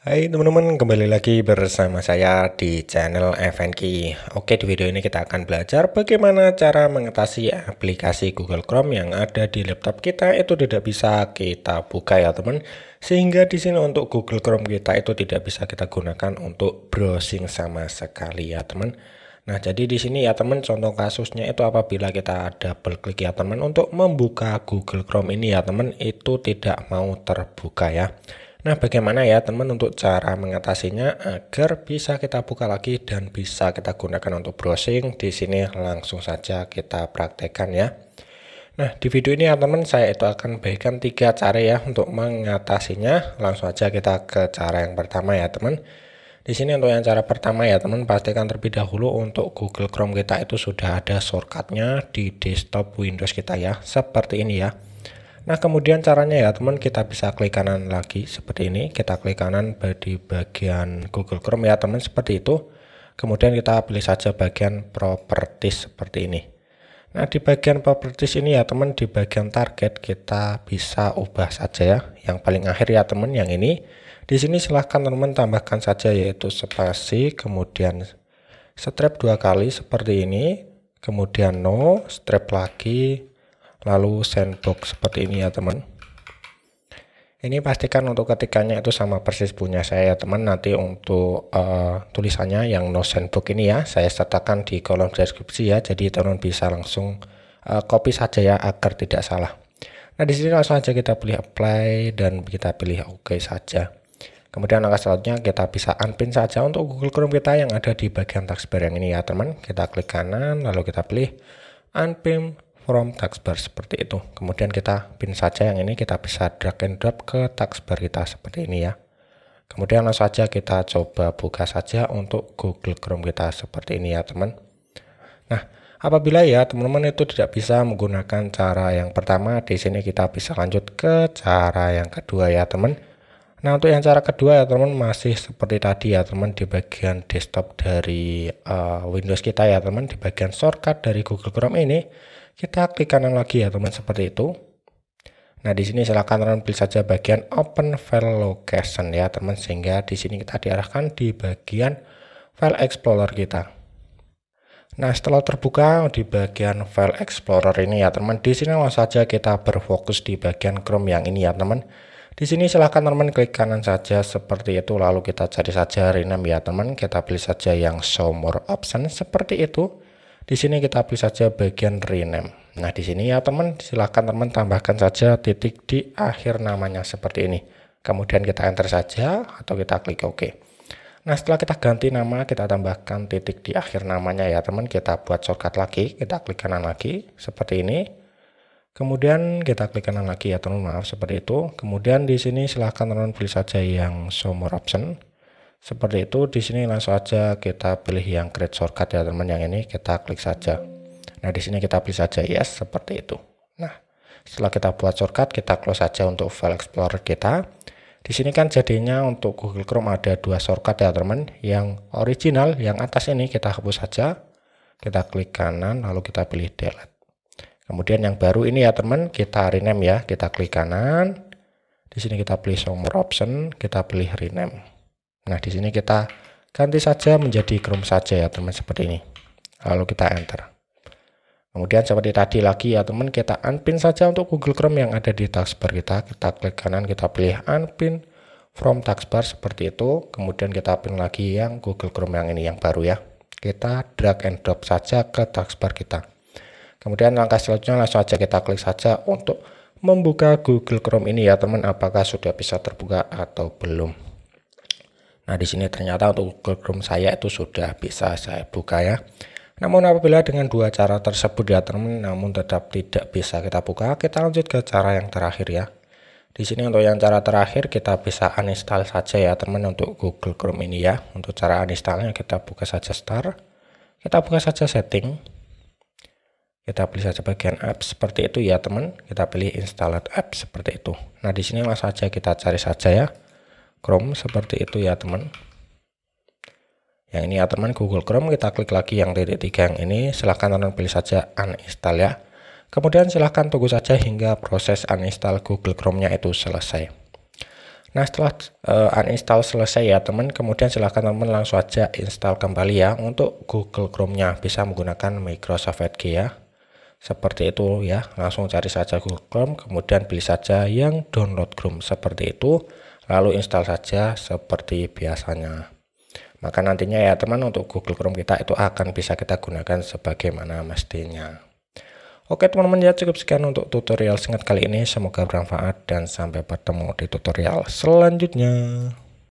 Hai teman-teman, kembali lagi bersama saya di channel FNK. Oke, di video ini kita akan belajar bagaimana cara mengatasi aplikasi Google Chrome yang ada di laptop kita itu tidak bisa kita buka ya teman. Sehingga di sini untuk Google Chrome kita itu tidak bisa kita gunakan untuk browsing sama sekali ya teman. Nah, jadi di sini ya teman contoh kasusnya itu apabila kita double klik ya teman untuk membuka Google Chrome ini ya teman itu tidak mau terbuka ya. Nah, bagaimana ya teman untuk cara mengatasinya agar bisa kita buka lagi dan bisa kita gunakan untuk browsing? Di sini langsung saja kita praktekkan ya. Nah, di video ini ya teman saya itu akan bagikan tiga cara ya untuk mengatasinya. Langsung aja kita ke cara yang pertama ya teman. Di sini untuk yang cara pertama ya teman pastikan terlebih dahulu untuk Google Chrome kita itu sudah ada shortcutnya di desktop Windows kita ya seperti ini ya. Nah kemudian caranya ya teman kita bisa klik kanan lagi seperti ini kita klik kanan di bagian Google Chrome ya teman seperti itu kemudian kita pilih saja bagian properties seperti ini Nah di bagian properties ini ya teman di bagian target kita bisa ubah saja ya yang paling akhir ya teman yang ini di sini silahkan teman tambahkan saja yaitu spasi kemudian strip dua kali seperti ini kemudian no strip lagi lalu sandbox seperti ini ya teman ini pastikan untuk ketikannya itu sama persis punya saya ya teman nanti untuk uh, tulisannya yang no sandbox ini ya saya sertakan di kolom deskripsi ya jadi teman bisa langsung uh, copy saja ya agar tidak salah nah di sini langsung aja kita pilih apply dan kita pilih ok saja kemudian langkah selanjutnya kita bisa unpin saja untuk Google Chrome kita yang ada di bagian taskbar yang ini ya teman kita klik kanan lalu kita pilih unpin Chrome taskbar seperti itu. Kemudian kita pin saja yang ini kita bisa drag and drop ke taskbar kita seperti ini ya. Kemudian langsung saja kita coba buka saja untuk Google Chrome kita seperti ini ya teman. Nah, apabila ya teman-teman itu tidak bisa menggunakan cara yang pertama, di sini kita bisa lanjut ke cara yang kedua ya teman. Nah, untuk yang cara kedua ya teman masih seperti tadi ya teman di bagian desktop dari uh, Windows kita ya teman di bagian shortcut dari Google Chrome ini kita klik kanan lagi ya teman seperti itu. Nah, di sini silakan teman pilih saja bagian open file location ya teman sehingga di sini kita diarahkan di bagian file explorer kita. Nah, setelah terbuka di bagian file explorer ini ya teman, di sini langsung saja kita berfokus di bagian Chrome yang ini ya teman. Di sini silahkan teman klik kanan saja seperti itu lalu kita cari saja rename ya teman, kita pilih saja yang show more option seperti itu. Di sini kita pilih saja bagian rename. Nah, di sini ya teman, silakan teman tambahkan saja titik di akhir namanya seperti ini. Kemudian kita enter saja atau kita klik OK. Nah, setelah kita ganti nama, kita tambahkan titik di akhir namanya ya teman. Kita buat shortcut lagi, kita klik kanan lagi seperti ini. Kemudian kita klik kanan lagi ya teman, maaf seperti itu. Kemudian di sini silahkan teman pilih saja yang show more option seperti itu di sini langsung aja kita pilih yang create shortcut ya teman yang ini kita klik saja nah di sini kita pilih saja yes seperti itu nah setelah kita buat shortcut kita close saja untuk file explorer kita di sini kan jadinya untuk Google Chrome ada dua shortcut ya teman yang original yang atas ini kita hapus saja kita klik kanan lalu kita pilih delete kemudian yang baru ini ya teman kita rename ya kita klik kanan di sini kita pilih more option kita pilih rename Nah, di sini kita ganti saja menjadi Chrome saja ya, teman seperti ini. Lalu kita enter. Kemudian seperti tadi lagi ya teman, kita unpin saja untuk Google Chrome yang ada di taskbar kita. Kita klik kanan, kita pilih unpin from taskbar seperti itu. Kemudian kita pin lagi yang Google Chrome yang ini yang baru ya. Kita drag and drop saja ke taskbar kita. Kemudian langkah selanjutnya langsung aja kita klik saja untuk membuka Google Chrome ini ya teman, apakah sudah bisa terbuka atau belum. Nah, di sini ternyata untuk Google Chrome saya itu sudah bisa saya buka ya. Namun apabila dengan dua cara tersebut ya teman namun tetap tidak bisa kita buka, kita lanjut ke cara yang terakhir ya. Di sini untuk yang cara terakhir kita bisa uninstall saja ya teman untuk Google Chrome ini ya. Untuk cara uninstallnya kita buka saja start. Kita buka saja setting. Kita pilih saja bagian apps seperti itu ya teman. Kita pilih installed apps seperti itu. Nah, di sini langsung saja kita cari saja ya. Chrome seperti itu ya teman yang ini ya teman Google Chrome kita klik lagi yang titik tiga yang ini silahkan teman pilih saja uninstall ya kemudian silahkan tunggu saja hingga proses uninstall Google Chrome nya itu selesai nah setelah uh, uninstall selesai ya teman kemudian silahkan teman langsung aja install kembali ya untuk Google Chrome nya bisa menggunakan Microsoft Edge ya seperti itu ya langsung cari saja Google Chrome kemudian pilih saja yang download Chrome seperti itu lalu install saja seperti biasanya maka nantinya ya teman untuk Google Chrome kita itu akan bisa kita gunakan sebagaimana mestinya Oke teman-teman ya cukup sekian untuk tutorial singkat kali ini semoga bermanfaat dan sampai bertemu di tutorial selanjutnya